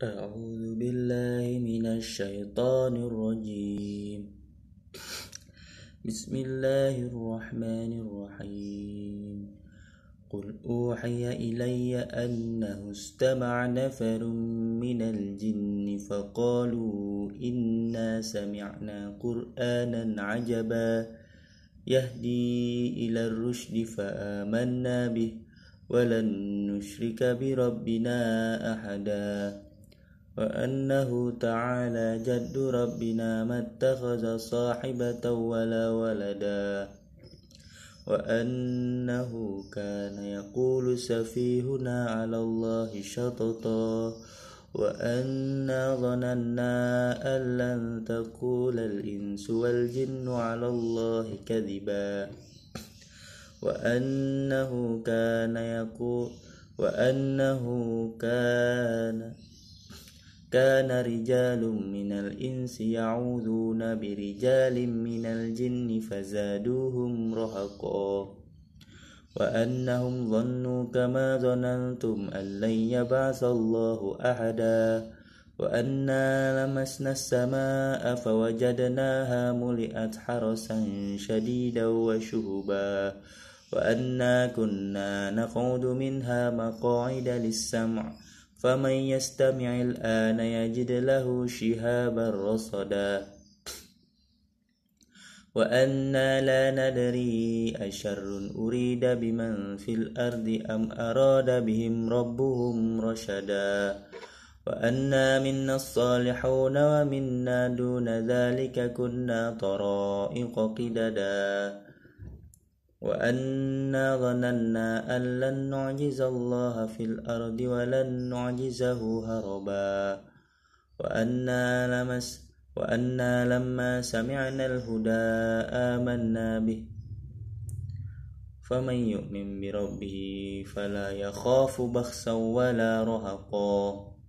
أعوذ بالله من الشيطان الرجيم بسم الله الرحمن الرحيم قل أوحي إلي أنه استمع نفر من الجن فقالوا إنا سمعنا قرآنا عجبا يهدي إلى الرشد فآمنا به ولن نشرك بربنا أحدا وأنه تعالى جد ربنا ما اتخذ صاحبة ولا ولدا وأنه كان يقول سفيهنا على الله شططا وأنا ظننا أن لن تقول الإنس والجن على الله كذبا وأنه كان يقول وأنه كان كان رجال من الإنس يعوذون برجال من الجن فزادوهم رهقا وأنهم ظنوا كما ظننتم أن لن يبعث الله أحدا وأنا لمسنا السماء فوجدناها ملئت حرسا شديدا وشهبا وأنا كنا نقعد منها مقاعد للسمع فمن يستمع الآن يجد له شهابا رصدا وأنا لا ندري أشر أريد بمن في الأرض أم أراد بهم ربهم رشدا وأنا منا الصالحون ومنا دون ذلك كنا طرائق قددا وأنا ظننا أن لن نعجز الله في الأرض ولن نعجزه هربا وأنا لمس وأنا لما سمعنا الهدى آمنا به فمن يؤمن بربه فلا يخاف بخسا ولا رهقا